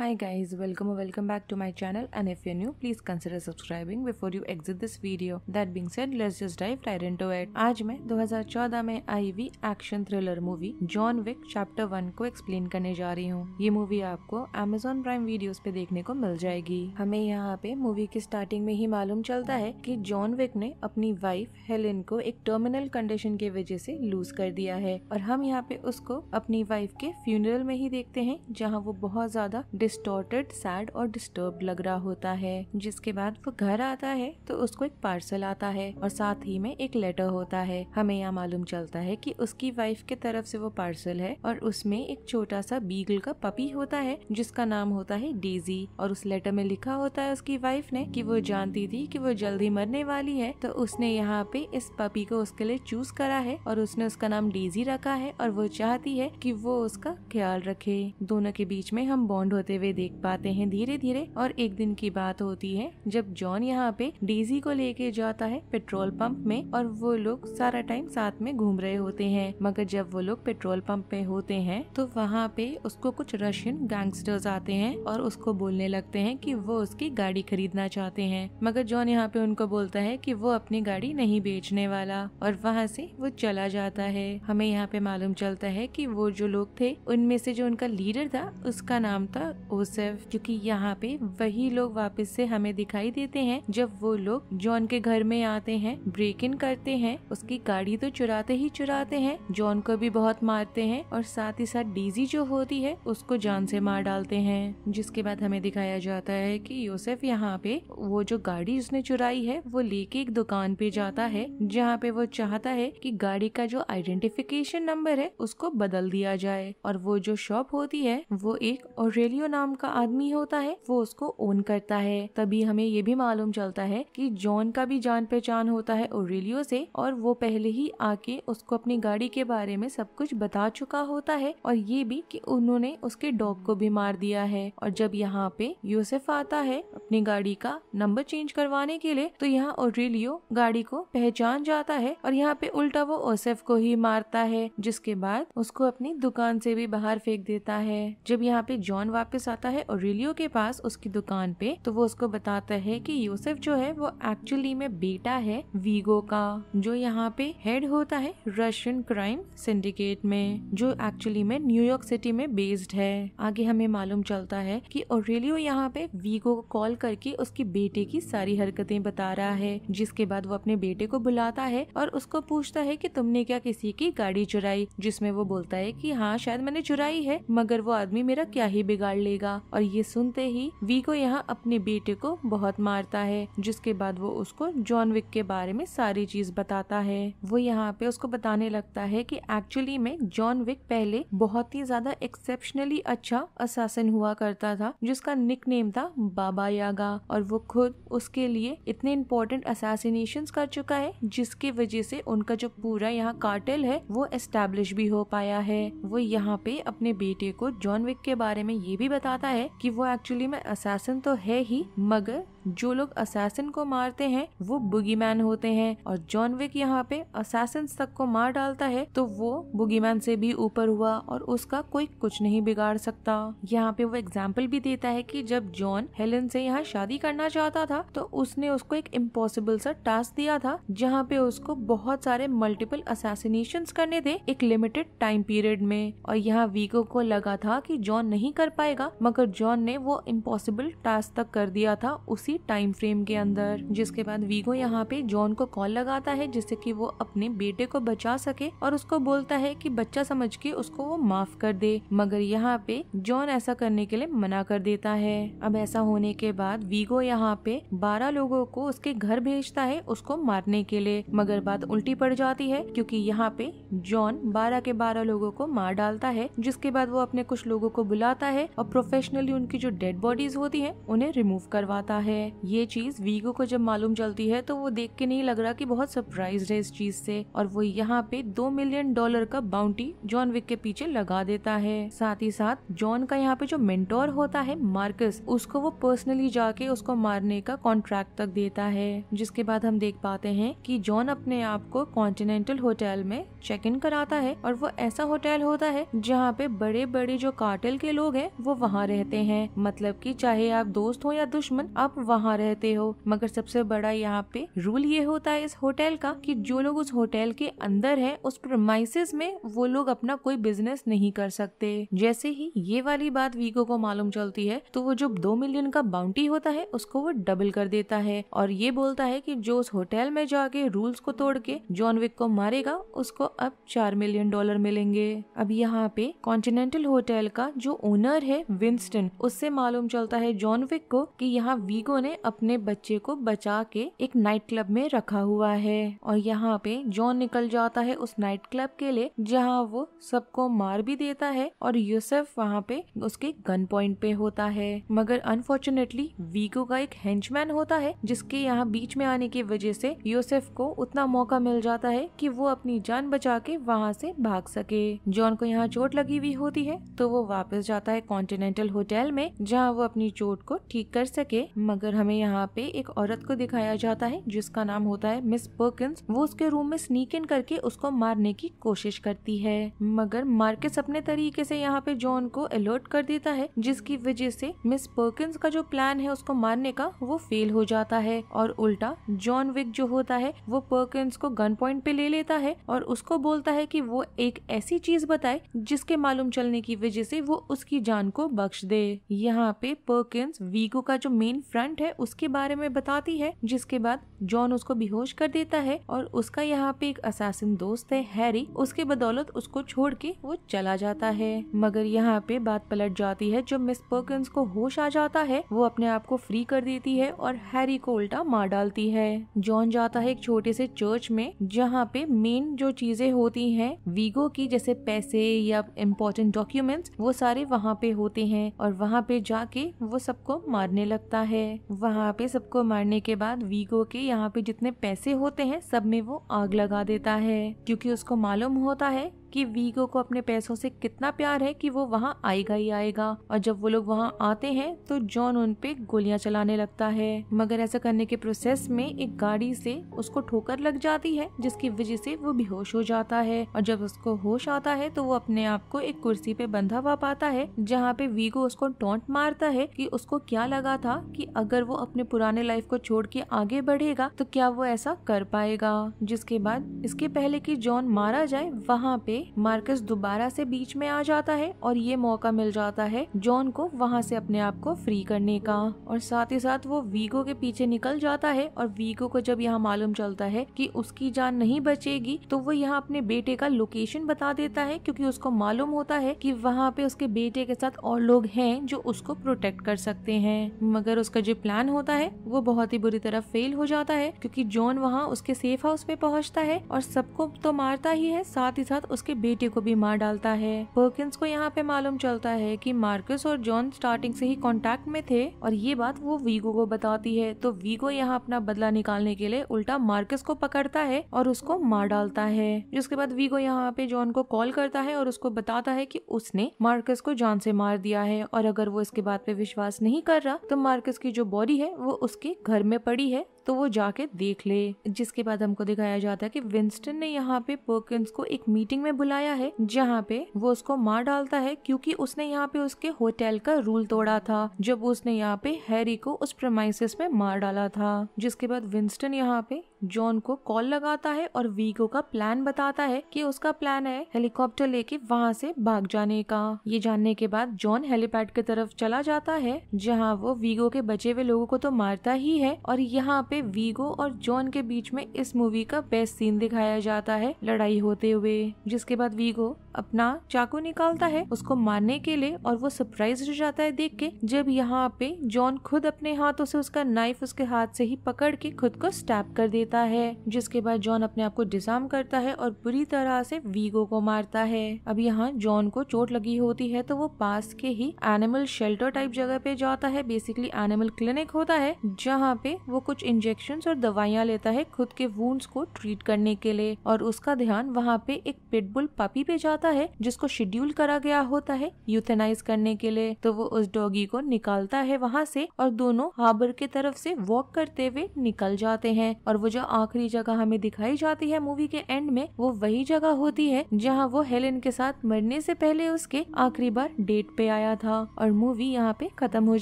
Hi guys, welcome or welcome back to my channel and if you're new, please consider subscribing before you exit this video. That being said, let's just dive right into it. आज मैं 2014 में आई हुई action thriller movie John Wick chapter one को explain करने जा रही हूँ ये मूवी आपको Amazon प्राइम वीडियोस पे देखने को मिल जाएगी हमें यहाँ पे मूवी की स्टार्टिंग में ही मालूम चलता है कि जॉन विक ने अपनी वाइफ हेलेन को एक टर्मिनल कंडीशन की वजह से लूज कर दिया है और हम यहाँ पे उसको अपनी वाइफ के फ्यूनरल में ही देखते हैं जहाँ वो बहुत ज्यादा डिस्टोर्टेड सैड और डिस्टर्ब लग रहा होता है जिसके बाद वो घर आता है तो उसको एक पार्सल आता है और साथ ही में एक लेटर होता है हमें यहाँ मालूम चलता है कि उसकी वाइफ के तरफ से वो पार्सल है और उसमें एक छोटा सा बीगल का पपी होता है जिसका नाम होता है डेजी और उस लेटर में लिखा होता है उसकी वाइफ ने कि वो जानती थी कि वो जल्दी मरने वाली है तो उसने यहाँ पे इस पपी को उसके लिए चूज करा है और उसने उसका नाम डेजी रखा है और वो चाहती है कि वो उसका ख्याल रखे दोनों के बीच में हम बॉन्ड होते हुए देख पाते हैं धीरे धीरे और एक दिन की बात होती है जब जॉन यहाँ पे डेजी को लेके जाता है पेट्रोल पंप में और वो लोग सारा टाइम साथ में घूम रहे होते हैं मगर जब वो लोग पेट्रोल पंप में होते हैं तो वहाँ पे उसको कुछ रशियन गैंगस्टर्स आते हैं और उसको बोलने लगते हैं कि वो उसकी गाड़ी खरीदना चाहते हैं मगर जॉन यहाँ पे उनको बोलता है कि वो अपनी गाड़ी नहीं बेचने वाला और वहाँ से वो चला जाता है हमें यहाँ पे मालूम चलता है कि वो जो लोग थे उनमें से जो उनका लीडर था उसका नाम था ओसेफ क्योंकि यहाँ पे वही लोग वापस से हमें दिखाई देते हैं जब वो लोग जॉन के घर में आते हैं ब्रेक इन करते हैं उसकी गाड़ी तो चुराते ही चुराते हैं जॉन को भी बहुत मारते हैं और साथ ही साथ डीजी जो होती है उसको जान से मार डालते हैं जिसके बाद हमें दिखाया जाता है कि यूसेफ यहाँ पे वो जो गाड़ी उसने चुराई है वो लेके एक दुकान पे जाता है जहाँ पे वो चाहता है कि गाड़ी का जो आइडेंटिफिकेशन नंबर है उसको बदल दिया जाए और वो जो शॉप होती है वो एक ओरेलियो नाम का आदमी होता है वो उसको ओन करता है तभी हमें ये भी मालूम चलता है कि जॉन का भी जान पहचान होता है ओरिलियो से और वो पहले ही आके उसको अपनी गाड़ी के बारे में सब कुछ बता चुका होता है और ये भी कि उन्होंने उसके डॉग को भी मार दिया है और जब यहाँ पे यूसेफ आता है अपनी गाड़ी का नंबर चेंज करवाने के लिए तो यहाँ ओरेलियो गाड़ी को पहचान जाता है और यहाँ पे उल्टा वो ओसेफ को ही मारता है जिसके बाद उसको अपनी दुकान से भी बाहर फेंक देता है जब यहाँ पे जॉन वापस आता है रिलियो के पास उसकी दुकान पे तो वो उसको बताता है कि यूसुफ जो है वो एक्चुअली में बेटा है वीगो का जो यहाँ पे हेड होता है रशियन क्राइम सिंडिकेट में जो एक्चुअली में न्यूयॉर्क सिटी में बेस्ड है आगे हमें मालूम चलता है की ओरेलियो यहाँ पे वीगो को कॉल करके उसकी बेटे की सारी हरकतें बता रहा है जिसके बाद वो अपने बेटे को बुलाता है और उसको पूछता है कि तुमने क्या किसी की गाड़ी चुराई जिसमें वो बोलता है कि हाँ शायद मैंने चुराई है मगर वो आदमी मेरा क्या ही बिगाड़ लेगा देगा और ये सुनते ही वी को यहाँ अपने बेटे को बहुत मारता है जिसके बाद वो उसको जॉन विक के बारे में सारी चीज बताता है वो यहाँ पे उसको बताने लगता है कि एक्चुअली में जॉन विक पहले बहुत ही ज्यादा एक्सेप्शनली अच्छा असासन हुआ करता था जिसका निक नेम था बाबा यागा और वो खुद उसके लिए इतने इम्पोर्टेंट असासिनेशन कर चुका है जिसकी वजह से उनका जो पूरा यहाँ कार्टेल है वो एस्टेब्लिश भी हो पाया है वो यहाँ पे अपने बेटे को जॉन विक के बारे में ये भी बता बताता है कि वो एक्चुअली में असैसिन तो है ही मगर जो लोग असैसिन को मारते हैं वो बुगीमैन होते हैं और जॉन विक यहाँ पे असैसिन तक को मार डालता है तो वो बुगीमैन से भी ऊपर हुआ और उसका कोई कुछ नहीं बिगाड़ सकता यहाँ पे वो एग्जाम्पल भी देता है कि जब जॉन हेलन से यहाँ शादी करना चाहता था तो उसने उसको एक इम्पोसिबल सा टास्क दिया था जहाँ पे उसको बहुत सारे मल्टीपल असैसिनेशन करने थे एक लिमिटेड टाइम पीरियड में और यहाँ वीको को लगा था कि जॉन नहीं कर पाएगा था मगर जॉन ने वो इम्पॉसिबल टास्क तक कर दिया था उसी टाइम फ्रेम के अंदर जिसके बाद वीगो यहाँ पे जॉन को कॉल लगाता है जिससे कि वो अपने बेटे को बचा सके और उसको बोलता है कि बच्चा समझ के उसको वो माफ कर दे मगर यहाँ पे जॉन ऐसा करने के लिए मना कर देता है अब ऐसा होने के बाद वीगो यहाँ पे बारह लोगों को उसके घर भेजता है उसको मारने के लिए मगर बात उल्टी पड़ जाती है क्योंकि यहाँ पे जॉन बारह के बारह लोगों को मार डालता है जिसके बाद वो अपने कुछ लोगों को बुलाता है और प्रोफेशनली उनकी जो डेड बॉडीज होती हैं उन्हें रिमूव करवाता है ये चीज वीगो को जब मालूम चलती है तो वो देख के नहीं लग रहा कि बहुत सरप्राइज है इस चीज से और वो यहाँ पे दो मिलियन डॉलर का बाउंटी जॉन विक के पीछे लगा देता है साथ ही साथ जॉन का यहाँ पे जो मेंटोर होता है मार्कस उसको वो पर्सनली जाके उसको मारने का कॉन्ट्रैक्ट तक देता है जिसके बाद हम देख पाते हैं कि जॉन अपने आप को कॉन्टिनेंटल होटल में चेक इन कराता है और वो ऐसा होटल होता है जहाँ पे बड़े बड़े जो कार्टेल के लोग हैं वो वहाँ रहते हैं मतलब कि चाहे आप दोस्त हो या दुश्मन आप वहाँ रहते हो मगर सबसे बड़ा यहाँ पे रूल ये होता है इस होटल का कि जो लोग उस होटल के अंदर है उस प्रोमाइसिस में वो लोग अपना कोई बिजनेस नहीं कर सकते जैसे ही ये वाली बात वीगो को मालूम चलती है तो वो जो दो मिलियन का बाउंटी होता है उसको वो डबल कर देता है और ये बोलता है कि जो उस होटल में जाके रूल्स को तोड़ के जॉन विक को मारेगा उसको अब चार मिलियन डॉलर मिलेंगे अब यहाँ पे कॉन्टिनेंटल होटल का जो ओनर है विंस्टन उससे मालूम चलता है जॉन विक को कि यहाँ वीगो ने अपने बच्चे को बचा के एक नाइट क्लब में रखा हुआ है और यहाँ पे जॉन निकल जाता है उस नाइट क्लब के लिए जहाँ वो सबको मार भी देता है और यूसेफ वहाँ पे उसके गन पॉइंट पे होता है मगर अनफॉर्चुनेटली वीगो का एक हेंचमैन होता है जिसके यहाँ बीच में आने की वजह से यूसेफ को उतना मौका मिल जाता है कि वो अपनी जान बचा के वहाँ से भाग सके जॉन को यहाँ चोट लगी हुई होती है तो वो वापस जाता है कॉन्टिनेंट कॉन्टिनेंटल होटल में जहाँ वो अपनी चोट को ठीक कर सके मगर हमें यहाँ पे एक औरत को दिखाया जाता है जिसका नाम होता है मिस पर्किंस वो उसके रूम में स्नीक इन करके उसको मारने की कोशिश करती है मगर मार्केस अपने तरीके से यहाँ पे जॉन को अलर्ट कर देता है जिसकी वजह से मिस पर्किंस का जो प्लान है उसको मारने का वो फेल हो जाता है और उल्टा जॉन विक जो होता है वो पर्किंस को गन पॉइंट पे ले लेता है और उसको बोलता है कि वो एक ऐसी चीज बताए जिसके मालूम चलने की वजह से वो उसकी जान को बख्श दे यहाँ पे पर्किंस वीगो का जो मेन फ्रंट है उसके बारे में बताती है जिसके बाद जॉन उसको बेहोश कर देता है और उसका यहाँ पे एक असासिन दोस्त है हैरी उसके बदौलत उसको छोड़ के वो चला जाता है मगर यहाँ पे बात पलट जाती है जब मिस पर्किंस को होश आ जाता है वो अपने आप को फ्री कर देती है और हैरी को उल्टा मार डालती है जॉन जाता है एक छोटे से चर्च में जहाँ पे मेन जो चीजें होती है वीगो की जैसे पैसे या इम्पोर्टेंट डॉक्यूमेंट्स वो सारे वहाँ पे होते हैं और वहाँ पे जाके वो सबको मारने लगता है वहाँ पे सबको मारने के बाद वीगो के यहाँ पे जितने पैसे होते हैं सब में वो आग लगा देता है क्योंकि उसको मालूम होता है कि वीगो को अपने पैसों से कितना प्यार है कि वो वहाँ आएगा ही आएगा और जब वो लोग वहाँ आते हैं तो जॉन उन पे गोलियां चलाने लगता है मगर ऐसा करने के प्रोसेस में एक गाड़ी से उसको ठोकर लग जाती है जिसकी वजह से वो बेहोश हो जाता है और जब उसको होश आता है तो वो अपने आप को एक कुर्सी पे बंधा हुआ पाता है जहाँ पे वीगो उसको टोंट मारता है कि उसको क्या लगा था कि अगर वो अपने पुराने लाइफ को छोड़ के आगे बढ़ेगा तो क्या वो ऐसा कर पाएगा जिसके बाद इसके पहले की जॉन मारा जाए वहाँ पे में मार्कस दोबारा से बीच में आ जाता है और ये मौका मिल जाता है जॉन को वहाँ से अपने आप को फ्री करने का और साथ ही साथ वो वीगो के पीछे निकल जाता है और वीगो को जब यहाँ मालूम चलता है कि उसकी जान नहीं बचेगी तो वो यहाँ अपने बेटे का लोकेशन बता देता है क्योंकि उसको मालूम होता है कि वहाँ पे उसके बेटे के साथ और लोग हैं जो उसको प्रोटेक्ट कर सकते हैं मगर उसका जो प्लान होता है वो बहुत ही बुरी तरह फेल हो जाता है क्योंकि जॉन वहाँ उसके सेफ हाउस पे पहुँचता है और सबको तो मारता ही है साथ ही साथ उसके उसके बेटे को भी मार डालता है पर्किंस को यहाँ पे मालूम चलता है कि मार्कस और जॉन स्टार्टिंग से ही कांटेक्ट में थे और ये बात वो वीगो को बताती है तो वीगो यहाँ अपना बदला निकालने के लिए उल्टा मार्कस को पकड़ता है और उसको मार डालता है जिसके बाद वीगो यहाँ पे जॉन को कॉल करता है और उसको बताता है की उसने मार्कस को जॉन से मार दिया है और अगर वो इसके बात पे विश्वास नहीं कर रहा तो मार्कस की जो बॉडी है वो उसके घर में पड़ी है तो वो जाके देख ले जिसके बाद हमको दिखाया जाता है कि विंस्टन ने यहाँ पे पर्किंस को एक मीटिंग में बुलाया है जहाँ पे वो उसको मार डालता है क्योंकि उसने यहाँ पे उसके होटल का रूल तोड़ा था जब उसने यहाँ पे हैरी को उस प्रमाइसिस में मार डाला था जिसके बाद विंस्टन यहाँ पे जॉन को कॉल लगाता है और वीगो का प्लान बताता है कि उसका प्लान है हेलीकॉप्टर लेके वहाँ से भाग जाने का ये जानने के बाद जॉन हेलीपैड की तरफ चला जाता है जहाँ वो वीगो के बचे हुए लोगों को तो मारता ही है और यहाँ पे वीगो और जॉन के बीच में इस मूवी का बेस्ट सीन दिखाया जाता है लड़ाई होते हुए जिसके बाद वीगो अपना चाकू निकालता है उसको मारने के लिए और वो सरप्राइज हो जाता है देख के जब यहाँ पे जॉन खुद अपने हाथों से उसका नाइफ उसके हाथ से ही पकड़ के खुद को स्टैप कर देता देता है जिसके बाद जॉन अपने आप को डिजाम करता है और बुरी तरह से वीगो को मारता है अब यहाँ जॉन को चोट लगी होती है तो वो पास के ही एनिमल शेल्टर टाइप जगह पे जाता है बेसिकली एनिमल क्लिनिक होता है जहाँ पे वो कुछ इंजेक्शन और दवाइयाँ लेता है खुद के वूंड्स को ट्रीट करने के लिए और उसका ध्यान वहाँ पे एक पिटबुल पपी पे जाता है जिसको शेड्यूल करा गया होता है यूथेनाइज करने के लिए तो वो उस डॉगी को निकालता है वहाँ से और दोनों हार्बर के तरफ से वॉक करते हुए निकल जाते हैं और वो जो आखिरी जगह हमें दिखाई जाती है मूवी के एंड में वो वही जगह होती है जहाँ वो हेलेन के साथ मरने से पहले उसके आखिरी बार डेट पे आया था और मूवी यहाँ पे खत्म हो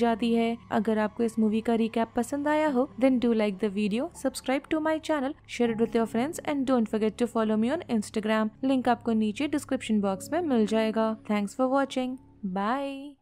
जाती है अगर आपको इस मूवी का रिकेप पसंद आया हो then do like the video subscribe to my channel share with your friends and don't forget to follow me on Instagram link आपको नीचे डिस्क्रिप्शन बॉक्स में मिल जाएगा थैंक्स फॉर वॉचिंग बाय